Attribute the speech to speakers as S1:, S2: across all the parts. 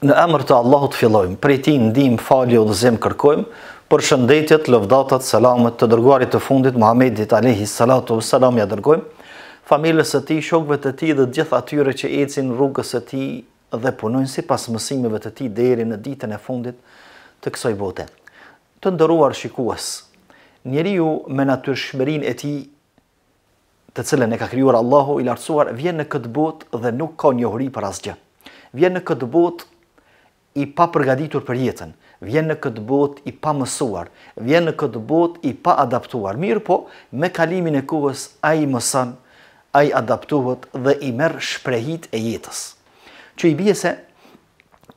S1: në emër të Allahut fillojmë, prej tij ndihmë, falje, udhëzim kërkojmë për shëndetjet, lëvdatat, selamet të dërguarit të fundit Muhamedit alayhi salatu wassalam ja dërgojmë familjes së tij, shokëve të tij dhe të gjithë atyre që ecin rrugës së tij dhe punojnë sipas mësimeve të tij deri në ditën e fundit të kësaj bote. Të shikuas, shikues, njeriu me natyrshmërinë e tij të cilën e ka krijuar Allahu i lartësuar vjen në këtë botë dhe nuk ka njohuri për asgjë. Vjen në këtë botë i pa përgatitur për jetën, vjen në këtë botë i pa mësuar, vjen në këtë botë i pa adaptuar. Mirë po, me kalimin e kohës ai a ai adaptohet dhe i merr shprehit e jetës. Që i bie se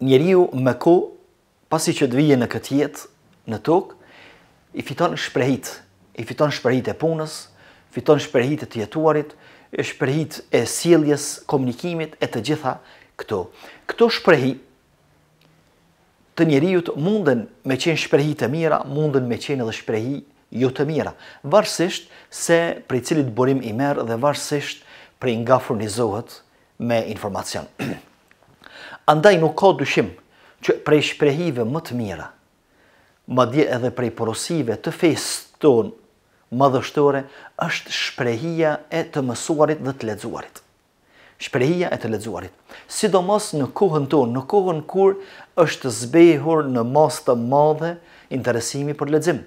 S1: njeriu me ko pasi që të vijë në këtë jetë, në tokë, i fiton shprehit, i fiton shprehit e punës, fiton shprehit e të jetuarit, shprehit e sjelljes, komunikimit e të gjitha këto. Këto shprehit të njerëjut munden me qenë shprehi të mira, munden me qenë edhe shprehi jo të mira, varësisht se prej cilit burim i merë dhe varësisht prej nga furnizohet me informacion. Andaj nuk ka dushim që prej shprehive më të mira, më dje edhe prej porosive të fejstë tonë madhështore, është shprehia e të mësuarit dhe të ledzuarit shprehja e të lexuarit. Sidomos në kohën tonë, në kohën kur është zbehur në mos të madhe interesimi për lexim,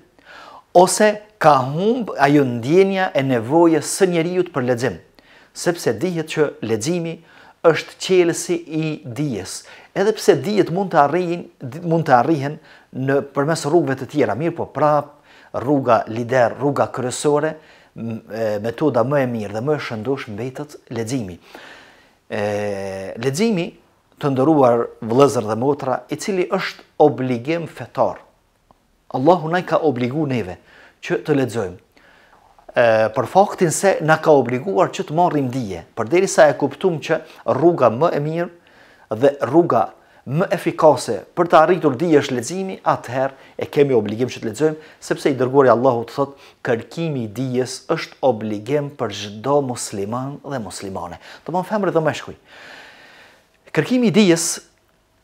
S1: ose ka humb ajo ndjenja e nevojës së njeriu për lexim, sepse dihet që leximi është qelësi i dijes. Edhe pse dijet mund të arrijnë, mund të arrihen në përmes rrugëve të tjera, mirë po prap rruga lider, rruga kryesore, metoda më e mirë dhe më e shëndosh mbetet leximi e leximi të ndëruar vëllëzër dhe motra i cili është obligim fetar. Allahu na ka obliguar neve që të lexojmë. ë për faktin se na ka obliguar që të marrim dije, përderisa e kuptum që rruga më e mirë dhe rruga e më efikase për të arritur dije është leximi, atëherë e kemi obligim që të lexojmë, sepse i dërguari Allahu të thotë, kërkimi i dijes është obligim për çdo musliman dhe muslimane. të më femrë dhe meshkuj. Kërkimi i dijes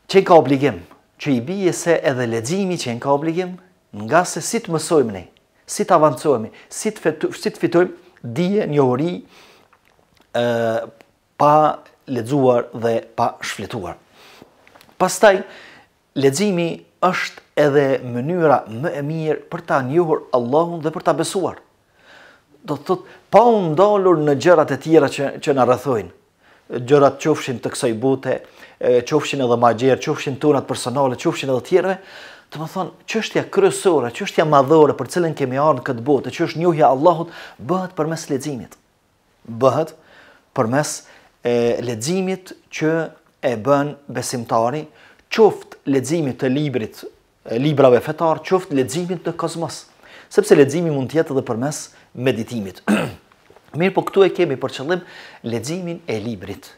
S1: që ka obligim, që i bie se edhe leximi që ka obligim, nga se si të mësojmë ne, si të avancojmë, si të fetu, si të fitojmë dije një ori ë pa lexuar dhe pa shfletuar. Pastaj leximi është edhe mënyra më e mirë për ta njohur Allahun dhe për ta besuar. Do të thotë, pa u ndalur në gjërat e tjera që që na rrethojnë. Gjërat qofshin të kësaj bote, qofshin edhe ma gjerë, qofshin tunat personale, qofshin edhe të tjera. thonë, të thon çështja kryesore, çështja madhore për cilën kemi ardhur në këtë botë, që është njohja e Allahut, bëhet përmes leximit. Bëhet përmes e leximit që e bën besimtari çoft leximit të librit e librave fetar çoft leximit të kozmos sepse leximi mund të jetë edhe përmes meditimit mirë po këtu e kemi për qëllim leximin e librit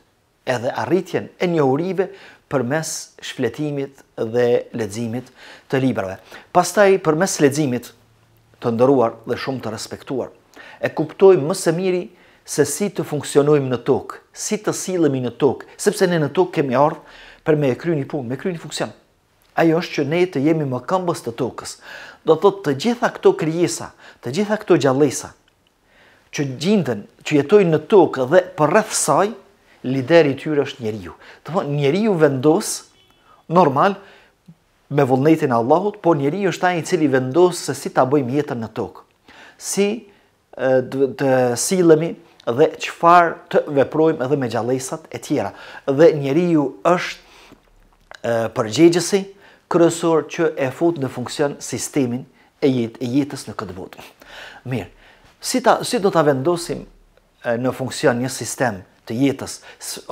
S1: edhe arritjen e njohurive përmes shfletimit dhe leximit të librave pastaj përmes leximit të ndëruar dhe shumë të respektuar e kuptoj më së miri se si të funksionojmë në tokë, si të silëmi në tokë, sepse ne në tokë kemi ardhë për me e kry një punë, me kry një funksion. Ajo është që ne të jemi më këmbës të tokës. Do të të gjitha këto kryesa, të gjitha këto gjallesa, që gjindën, që jetojnë në tokë dhe për rrëthësaj, saj, lideri tyre është njeriu. Të thonë, njeriu vendos, normal, me vullnetin Allahut, po njeri është ta i cili vendosë se si ta bëjmë jetën në tokë. Si të silëmi, dhe qëfar të veprojmë edhe me gjalesat e tjera. Dhe njeri ju është përgjegjësi kërësor që e fut në funksion sistemin e jetës në këtë botë. Mirë, si do të vendosim në funksion një sistem të jetës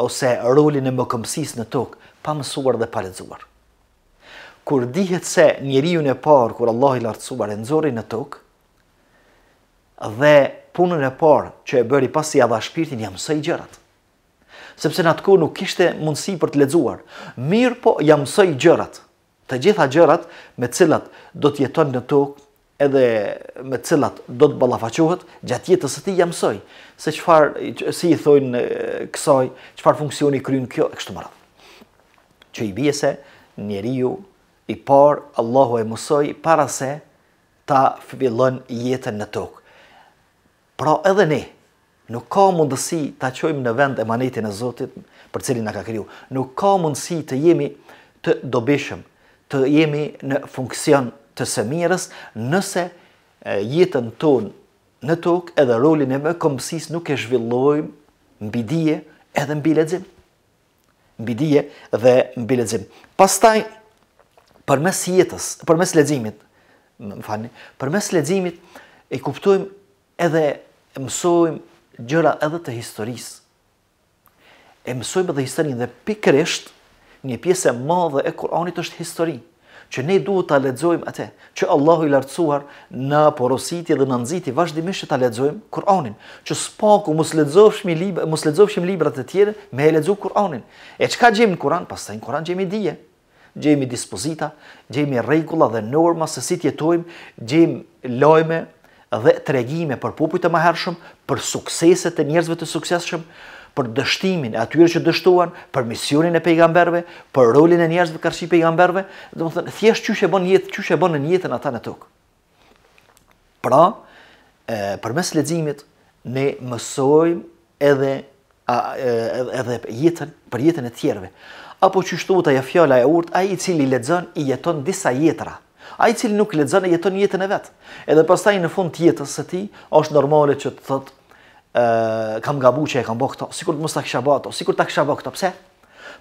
S1: ose rolin e më këmsis në tokë, pa mësuar dhe paletzuar. Kur dihet se njeri ju në parë, kur Allah i lartësuar e nëzori në tokë, dhe punën e parë që e bëri pasi ia dha shpirtin jam mësoi gjërat. Sepse në atë kohë nuk kishte mundësi për të lexuar. Mirë po ja mësoi gjërat. Të gjitha gjërat me të cilat do të jeton në tokë edhe me të cilat do të ballafaqohet gjatë jetës së tij ja mësoi se çfarë si i thojnë kësaj, çfarë funksioni kryen kjo e kështu me radhë. Që i bie se njeriu i parë Allahu e mësoi para se ta fillon jetën në tokë Pra edhe ne, nuk ka mundësi të qojmë në vend e manetin e Zotit për cilin në ka kryu, Nuk ka mundësi të jemi të dobishëm, të jemi në funksion të semirës, nëse jetën tonë në tokë edhe rolin e më komësis nuk e zhvillojmë mbi dje edhe mbi ledzim. Mbi dje dhe mbi Pas Pastaj, për mes jetës, për mes ledzimit, më për mes ledzimit, e kuptojmë edhe e mësojmë gjëra edhe të historisë. E mësojmë edhe historinë dhe pikërisht një pjesë e madhe e Kur'anit është histori, që ne duhet ta lexojmë atë, që Allahu i lartësuar në porositi dhe në nxiti vazhdimisht ta lexojmë Kur'anin, që spaku mos lexosh mi libra, mos lexoshim librat e tjera, me e Kur'anin. E çka gjejmë në Kur'an? Pastaj në Kur'an gjejmë dije, gjejmë dispozita, gjejmë rregulla dhe norma se si të jetojmë, gjejmë lajme dhe të regjime për popujt të maherëshëm, për sukseset e njerëzve të sukseshëm, për dështimin e atyre që dështuan, për misionin e pejgamberve, për rolin e njerëzve kërshi pejgamberve, dhe më thënë, thjesht që që e bënë që që e bënë ata në tukë. Pra, për mes ledzimit, ne mësojmë edhe edhe jetën, për jetën e tjerve. Apo që shtu të e fjala e urt, a i cili ledzën i jeton disa jetra ai cili nuk lexon e jeton jetën e vet. Edhe pastaj në fund të jetës së tij është normale që të thotë ë gabu kam gabuar çe kam bëkto, sikur të mos ta kisha ato, sikur ta kisha këto, pse?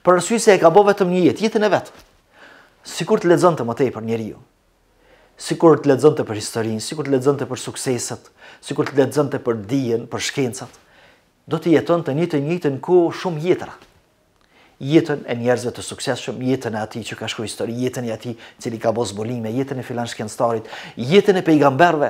S1: Për arsye se e ka bo vetëm një jetë, jetën e vet. Sikur të lexonte më tepër njeriu. Sikur të lexonte për historinë, sikur të lexonte për sukseset, sikur të lexonte për dijen, për shkencat. Do të jeton të njëjtën një një një jetën e njerëzve të sukseshëm, jetën e ati që ka shkru histori, jetën e ati cili ka bo zbolime, jetën e filan shkenstarit, jetën e pejgamberve,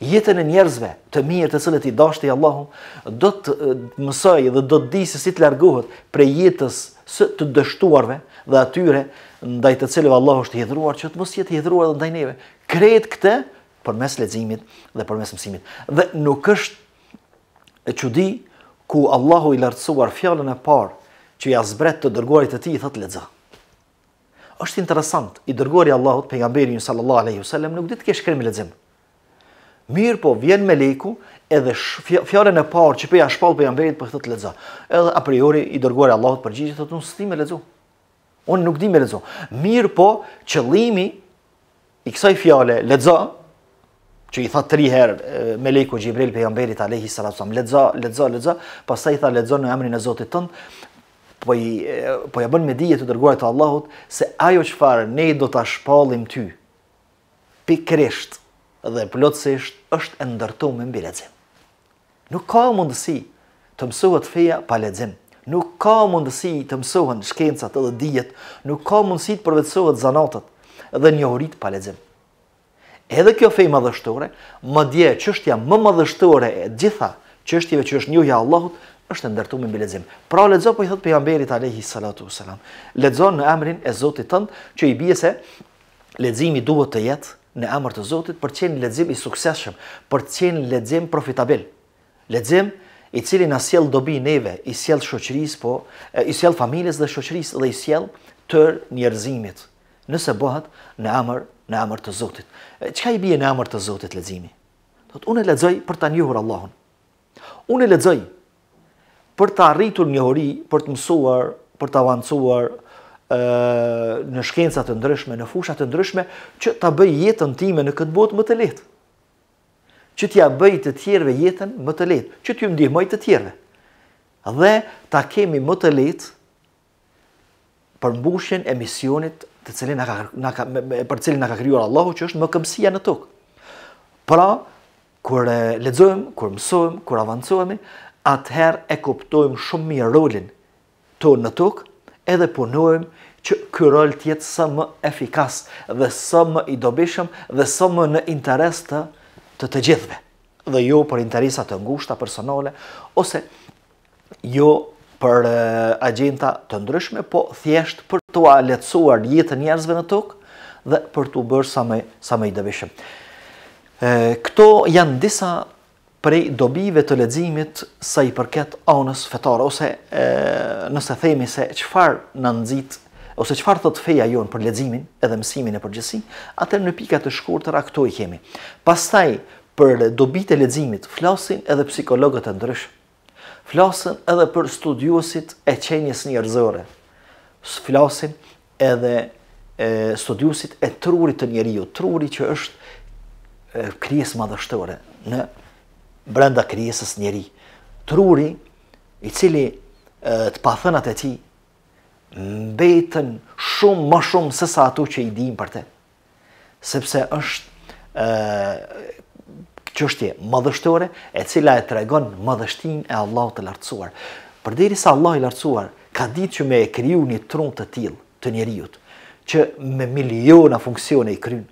S1: jetën e njerëzve të mirë të cilët i dashti Allahum, do të mësoj dhe do të di se si të largohet pre jetës së të dështuarve dhe atyre ndaj të cilëve Allah është hidruar, që të mos jetë hidruar dhe ndaj neve. Kretë këte për mes lecimit dhe për mes mësimit. Dhe nuk është e qudi ku Allahu i lartësuar fjallën e parë që ja zbret të dërguarit të ti i thot ledza. Êshtë interesant, i dërguari Allahut, pejgamberi një sallallahu aleyhi sallam, nuk ditë kesh krem ledzim. Mirë po, vjen me leku, edhe fjaren e parë që peja shpal pengamberit për po këtët lexo. Edhe a priori, i dërguari Allahut për gjithë, thot, unë s'ti me ledzu. Unë nuk di me lexo. Mirë po, qëllimi i kësaj fjale lexo që i tha tri herë me leku Gjibril pejamberit a lehi salatu sam, ledza, ledza, ledza, i tha ledza në emrin e Zotit tënë, po i po ja bën me dije të dërguar të Allahut se ajo çfarë ne do ta shpallim ty pikrisht dhe plotësisht është e ndërtuar me mbilecim. Nuk ka mundësi të mësohet feja pa lexim. Nuk ka mundësi të mësohen shkencat edhe dijet, nuk ka mundësi të përvetësohet zanatët dhe njohuritë pa lexim. Edhe kjo fej madhështore, më dje çështja më madhështore e gjitha qështjive që është njohja e Allahut është ndërtu me bilezim. Pra ledzo po i thot pejgamberit alayhi salatu wasalam. Ledzo në emrin e Zotit tënd që i bie se leximi duhet të jetë në emër të Zotit për të qenë lexim i suksesshëm, për të qenë lexim profitabel. Lexim i cili na sjell dobi neve, i sjell shoqërisë po, i sjell familjes dhe shoqërisë dhe i sjell tër njerëzimit. Nëse bëhet në emër në emër të Zotit. Çka i bie në emër të Zotit leximi? Thot unë lexoj për ta njohur Allahun. Unë lexoj për të arritur një hori, për të mësuar, për të avancuar në shkencat të ndryshme, në fushat të ndryshme, që të bëj jetën time në këtë botë më të letë. Që t'ja bëj të tjerve jetën më të letë. Që t'ju ndihmoj të tjerve. Dhe t'a kemi më të letë për mbushjen e misionit për cilin nga ka kryuar Allahu që është më këmsia në tokë. Pra, kër ledzojmë, kër mësojmë, kër avancojmë, atëherë e kuptojmë shumë mirë rolin tonë në tokë edhe punojmë që ky rol të jetë sa më efikas dhe sa më i dobishëm dhe sa më në interes të të, të gjithëve dhe jo për interesa të ngushta personale ose jo për agjenta të ndryshme, po thjesht për të aletsuar jetën njerëzve në tokë dhe për të bërë sa më sa me i dëvishëm. Këto janë disa prej dobive të leximit sa i përket anës fetare ose e, nëse themi se çfarë na nxit ose çfarë të feja jon për leximin edhe mësimin e përgjithësi, atë në pika të shkurtra këto i kemi. Pastaj për dobitë e leximit flasin edhe psikologët e ndrysh, Flasin edhe për studiusit e qenjes njerëzore. Flasin edhe e, studiuesit e trurit të njeriu, truri që është krijesë madhështore në brenda krijesës njeri, Truri, i cili të pathënat e ti, mbetën shumë më shumë sësa ato që i dim për te. Sepse është qështje është më dështore, e cila e tregon më dështin e Allah të lartësuar. Përderi sa Allah i lartësuar, ka ditë që me e kryu një trun të tilë të njeriut, që me miliona funksione i krynë,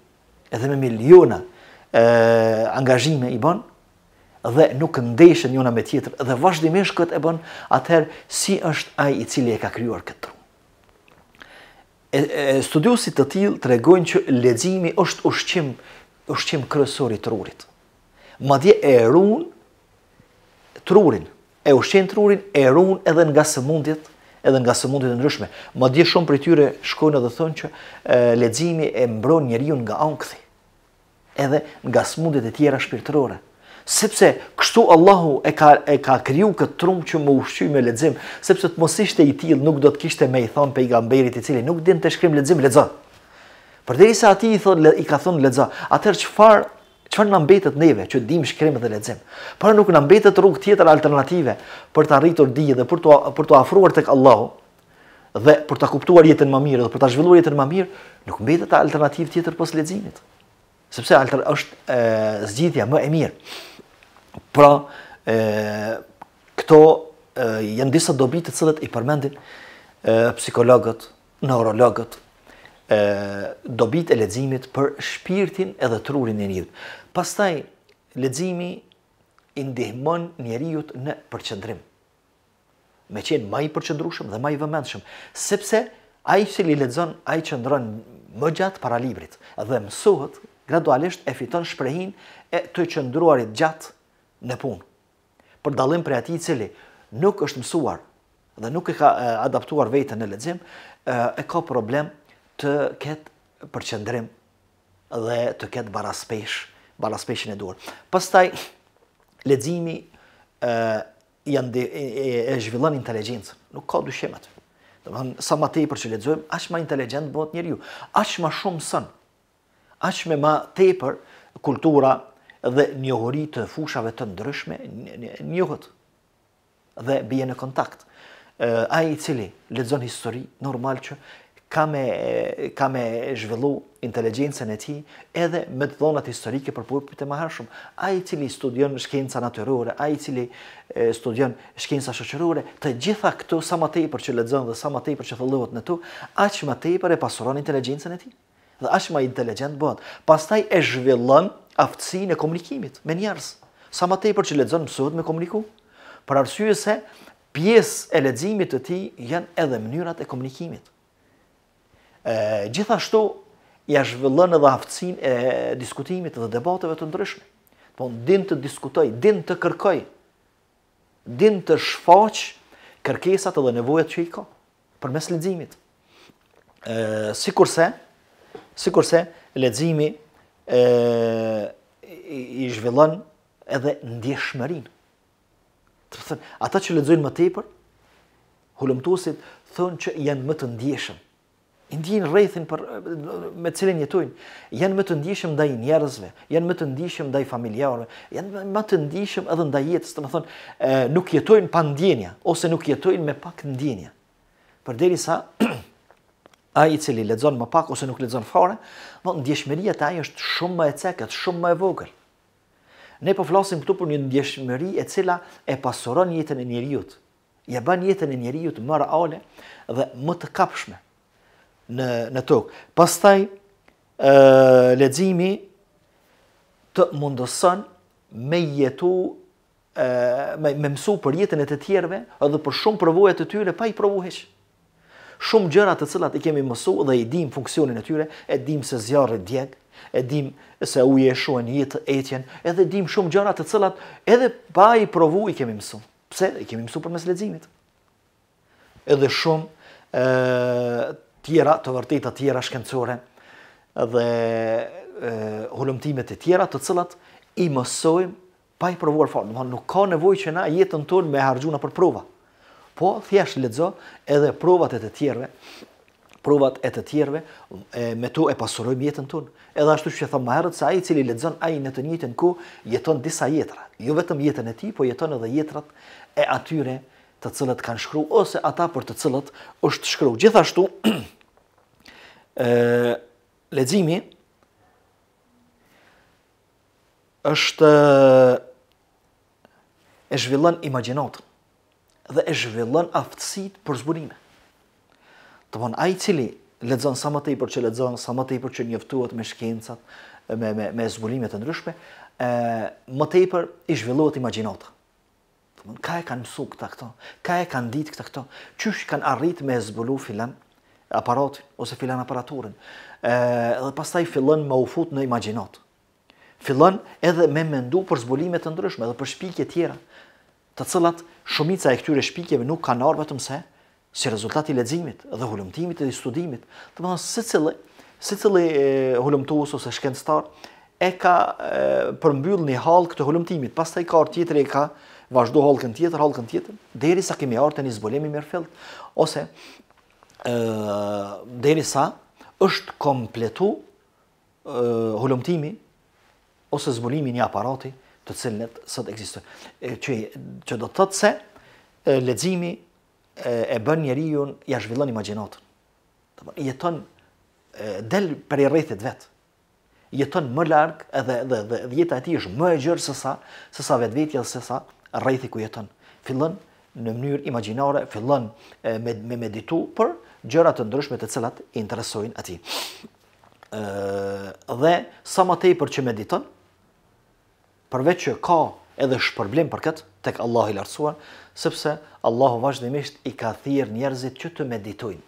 S1: edhe me miliona angazhime i banë, dhe nuk ndeshen njona me tjetër dhe vazhdimisht këtë e bën, atëherë si është ai i cili e ka kryuar këtë tru. Studiosit e, studiusit të tilë të regojnë që ledzimi është ushqim, ushqim kërësori trurit. Ma dje e erun trurin, e ushqen trurin, e erun edhe nga së mundit, edhe nga së mundit e ndryshme. Ma dje shumë për tyre shkojnë edhe thonë që ledzimi e mbron njeriun nga ankthi, edhe nga së mundit e tjera shpirtërore. Sepse kështu Allahu e ka e ka kriju këtë trum që më ushqy me lexim, sepse të mos ishte i tillë nuk do të kishte më i thon pejgamberit i cili nuk din të shkrim lexim lexo. Përderisa ati i thon i ka thon lexo. Atëherë çfar çfarë na mbetet neve që dim shkrim dhe lexim? Por nuk na mbetet rrugë tjetër alternative për të arritur dije dhe për të për të afruar tek Allahu dhe për ta kuptuar jetën më mirë dhe për ta zhvilluar jetën më mirë, nuk mbetet alternativë tjetër pos leximit. Sepse alter është zgjidhja më e mirë. Pra, këto jenë disa dobitë të cilët i përmendin psikologët, neurologët, dobitë e ledzimit për shpirtin edhe trurin e njëtë. Pastaj, ledzimi i ndihmon njerijut në përqëndrim. Me qenë ma i përqëndrushëm dhe ma i vëmendshëm. Sepse, a i që li ledzon, a i që ndronë më gjatë para librit dhe mësuhët, gradualisht e fiton shprehin e të qëndruarit gjatë në punë. Për dalim për ati cili nuk është mësuar dhe nuk e ka adaptuar vetën në ledzim, e, e ka problem të ketë përqendrim dhe të ketë baraspesh, baraspeshin e duhur. Pastaj leximi ë janë e, e, e zhvillon inteligjencën. Nuk ka dyshim atë. ma sa më tepër që lexojm, aq më inteligjent bëhet njeriu, aq më shumë son. Aq më tepër kultura, dhe njohuri të fushave të ndryshme njohët dhe bje në kontakt. Ai i cili lexon histori normal që ka me, ka me zhvillu inteligencen e ti edhe me të dhonat historike për përpër të maharshëm. A i cili studion shkenca natyrore, a i cili studion shkenca shëqërore, të gjitha këto sa ma tej për që ledzon dhe sa ma tej për që thëllohet në tu, a që ma tej për e pasuron inteligencen e ti dhe a që ma inteligent bëhet. Pastaj e zhvillon aftësinë e komunikimit me njerëz. Sa më tepër që lexon mësohet me komuniku, për arsye se pjesë e leximit të tij janë edhe mënyrat e komunikimit. Ë gjithashtu ja zhvillon edhe aftësinë e diskutimit dhe debateve të ndryshme. Po din të diskutoj, din të kërkoj, din të shfaq kërkesat edhe nevojat që i ka përmes leximit. Ë sikurse sikurse leximi e, i zhvillon edhe ndjeshmërin. Të përthën, ata që lezojnë më tepër, hulumtusit thënë që janë më të ndjeshëm. I ndjenë rejthin për, me cilin jetojnë. Janë më të ndjeshëm dhe i njerëzve, janë më të ndjeshëm dhe i familjarëve, janë më të ndjeshëm edhe nda jetës, të më thënë, nuk jetojnë pa ndjenja, ose nuk jetojnë me pak ndjenja. Për deri sa, ai i cili lexon më pak ose nuk lexon fare, do ndjeshmëria te ai është shumë më e cekët, shumë më e vogël. Ne po flasim këtu për një ndjeshmëri e cila e pasuron jetën e njeriut. Ja ban jetën e njeriu të më reale dhe më të kapshme në në tokë. Pastaj ë leximi të mundësën me jetu me, mësu për jetën e të tjerëve edhe për shumë përvojët të tyre pa i përvojësh shumë gjëra të cilat i kemi mësu dhe i dim funksionin e tyre, e dim se zjarë e e dim se uje e shuën jetë etjen, edhe dim shumë gjëra të cilat edhe pa i provu i kemi mësu. Pse? I kemi mësu për mes ledzimit. Edhe shumë e, tjera, të vërteta tjera shkencore dhe hulumtimet e tjera të cilat i mësojmë pa i provuar farë. Nuk ka nevoj që na jetën tonë me hargjuna për prova po thjesht lexo edhe provat e të tjerëve, provat e të tjerëve e, me to e pasuroj jetën tonë. Edhe ashtu që thon më herët se ai i cili lexon ai në të njëjtën kohë jeton disa jetra, jo vetëm jetën e tij, po jeton edhe jetrat e atyre të cilët kanë shkruar ose ata për të cilët është shkruar. Gjithashtu ë leximi është e zhvillon imagjinatën dhe e zhvillon aftësit për zbulime. Të mon, a i cili ledzon sa më të i për që ledzon, sa më të i për që njëftuat me shkencat, me, me, me zbulimet të ndryshme, e, më të i për i zhvillohet imaginata. Të mon, ka e kanë mësu këta këto, ka e kanë ditë këta këto, qysh kanë arrit me zbulu filan aparatin, ose filan aparaturin, e, dhe pastaj fillon me ufut në imaginatë. Fillon edhe me mendu për zbulimet të ndryshme edhe për shpikje tjera, të cëllat shumica e këtyre shpikjeve nuk kanë arë vetëm se, si rezultat i ledzimit dhe hulumtimit dhe studimit, të më thonë, si cili, si cili hullumtuus ose shkencëtar e ka përmbyllë një halë këtë hullumtimit, pas të i ka arë tjetër e ka vazhdo halkën tjetër, halkën tjetër, deri sa kemi arë të një zbolemi mërfelt, ose e, deri sa është kompletu e, ose zbulimi një aparatit, të cilët sot ekzistojnë. Që, që do të thotë se leximi ledzimi e, bën njeri ja zhvillon imaginatën. Jeton, del për i rrethit vetë jeton më larg edhe edhe edhe jeta e tij është më e gjerë se sa se sa vetvetja se sa rrethi ku jeton. Fillon në mënyrë imagjinore, fillon me me meditu për gjëra të ndryshme të cilat i interesojnë atij. Ëh dhe sa më tepër që mediton, përveç që ka edhe shpërblim për këtë tek Allahu i lartësuar, sepse Allahu vazhdimisht i ka thirr njerëzit që të meditojnë.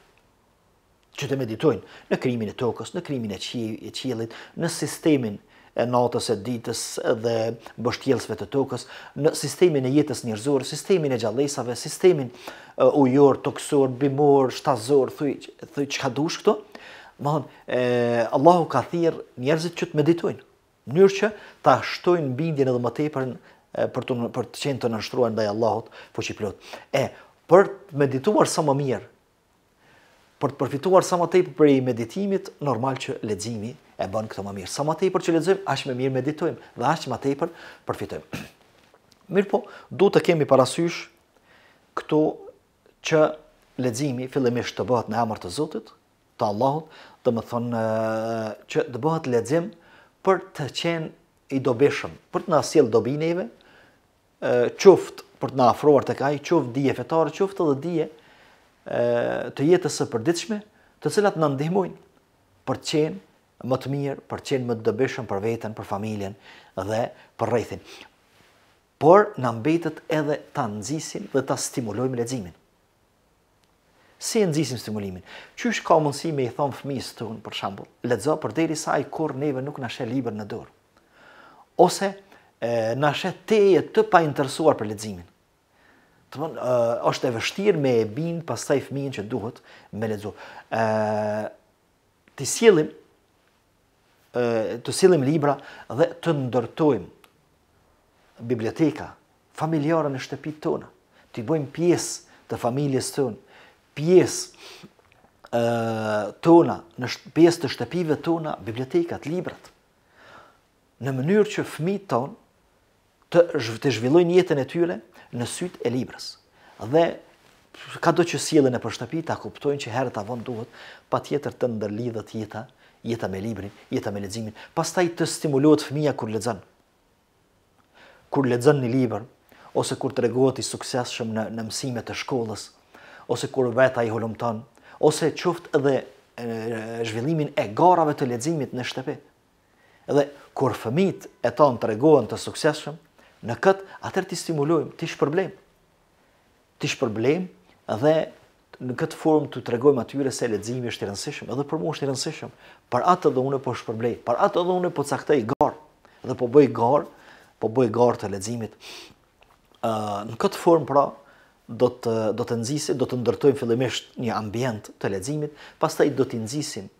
S1: Që të meditojnë në krijimin e tokës, në krijimin e qiellit, në sistemin e natës e ditës dhe mbështjellësve të tokës, në sistemin e jetës njerëzore, sistemin e gjallësave, sistemin ujor, toksor, bimor, shtazor, thuj, thuj çka dush këto. Mohon, Allahu ka thirr njerëzit që të meditojnë mënyrë që ta shtojnë bindjen edhe më tepër për të për të qenë të nënshtruar ndaj Allahut fuqi po plot. E për të medituar sa më mirë, për të përfituar sa më tepër i meditimit, normal që leximi e bën këtë më mirë. Sa më tepër që lexojmë, aq më mirë meditojmë dhe aq më tepër përfitojmë. mirë po, duhet të kemi parasysh këtu që leximi fillimisht të bëhet në emër të Zotit, të Allahut, do të thonë që të bëhet lexim për të qenë i dobishëm, për të na sjellë dobineve, ë çoft për të na afruar tek ai, çoft dije fetare, çoft edhe dje të jetës së përditshme, të cilat na ndihmojnë për të qenë më të mirë, për të qenë më të dobishëm për veten, për familjen dhe për rrethin. Por na mbetet edhe ta nëzisin dhe ta stimulojmë leximin. Si e nëzisim stimulimin? Qysh ka mundësi me i thon fëmisë tonë për shembull, lexo për deri sa ai kur neve nuk na shëh libër në dorë. Ose e, na te e të pa interesuar për leximin. Do të është e vështirë me e bind pastaj fëmijën që duhet me lexo. ë të sillim të sillim libra dhe të ndërtojmë biblioteka familjare në shtëpitë tona. Ti bojmë pjesë të familjes tonë pjesë tona në pjesë të shtëpive tona, bibliotekat, librat. Në mënyrë që fëmijët ton të zhvillojnë jetën e tyre në sytë e librës. Dhe ka do që sjellën e për shtëpi ta kuptojnë që herët avon duhet patjetër të ndërlidhët jeta, jeta me librin, jeta me leximin. Pastaj të stimulohet fëmia kur lexon. Kur lexon një libër ose kur regohet i suksesshëm në në mësimet e shkollës, ose kur veta i holumton, ose qoftë edhe zhvillimin e garave të leximit në shtëpi. Edhe kur fëmijët e tonë tregojnë të, të suksesshëm, në kët atër ti stimulojmë, ti shpërblem. Ti shpërblem dhe në këtë formë të tregojmë atyre se leximi është i rëndësishëm, edhe për mu është i rëndësishëm. Për atë edhe unë po shpërblej, për atë edhe unë po caktoj garë, edhe po bëj garë, po bëj garë të leximit. Ë në këtë formë pra, do të do të nxisim, do të ndërtojmë fillimisht një ambient të leximit, pastaj do të nxisim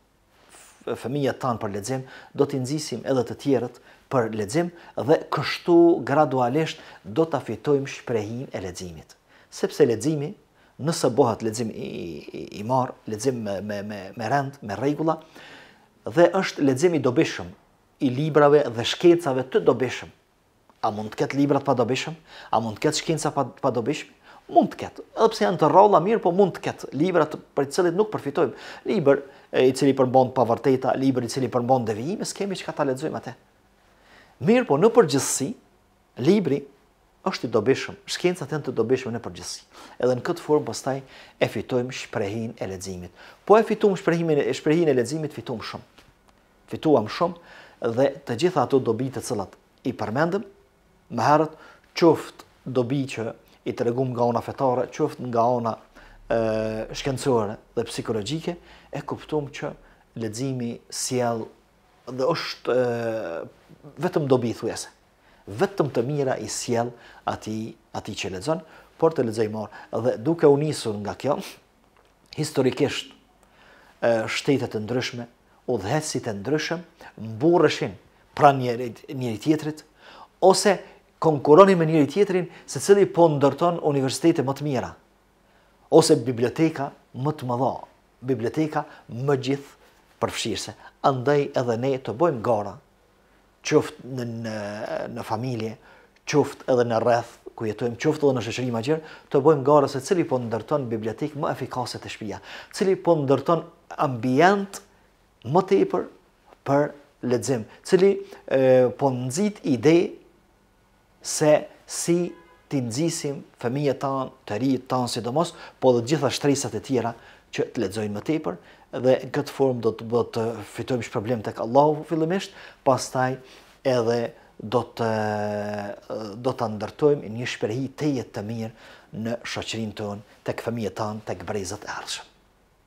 S1: fëmijët tan për lexim, do të nxisim edhe të tjerët për lexim dhe kështu gradualisht do ta fitojmë shprehin e leximit. Sepse leximi, nëse bëhet lexim i, i, i marr, lexim me me me me rend, me rregulla dhe është lexim i dobishëm i librave dhe shkencave të dobishëm. A mund të ketë libra të padobishëm? A mund të ketë shkenca pa, pa dobishëm? mund të ketë, edhe pse janë të rolla mirë, po mund të ketë libra të për cilët nuk përfitojmë. Libër i cili përmbon pavërteta, libër i cili përmbon devijime, s'kemi çka ta lexojmë atë. Mirë, po në përgjithësi, libri është i dobishëm, shkencat janë të dobishme në përgjithësi. Edhe në këtë formë pastaj e fitojmë shprehin e leximit. Po e fitojmë shprehimin e shprehin e leximit fitojmë shumë. Fituam shumë dhe të gjitha ato dobi të cilat i përmendëm, më herët qoftë dobi që i të regum nga ona fetare, qëft nga ona shkencore dhe psikologike, e kuptum që ledzimi s'jel dhe është vetëm dobi i thujese, vetëm të mira i s'jel ati që ledzon, por të ledzaj morë. Dhe duke unisur nga kjo, historikisht shtetet e ndryshme, u dhecit e ndryshme, mburëshin pra njëri tjetrit, ose konkuroni me njëri tjetrin se cili po ndërton universitete më të mira. Ose biblioteka më të më dha. Biblioteka më gjithë përfshirëse. Andaj edhe ne të bojmë gara, qoftë në familje, qoftë edhe në rreth, ku jetojmë qoftë edhe në shëshëri ma gjërë, të bojmë gara se cili po ndërton bibliotek më efikase të shpia. Cili po ndërton ambient më të i për për ledzim, cili po nëzit ide se si të nxisim fëmijët tanë, të rritë tanë sidomos, po dhe gjitha shtrisat e tjera që të ledzojnë më tepër, dhe në këtë formë do të bëtë fitojmë shë problem të këllohu fillimisht, pas taj edhe do të, do ndërtojmë një shperhi të jetë të mirë në shoqerin tonë, të këfëmije tanë, të këbrezat e arshëm.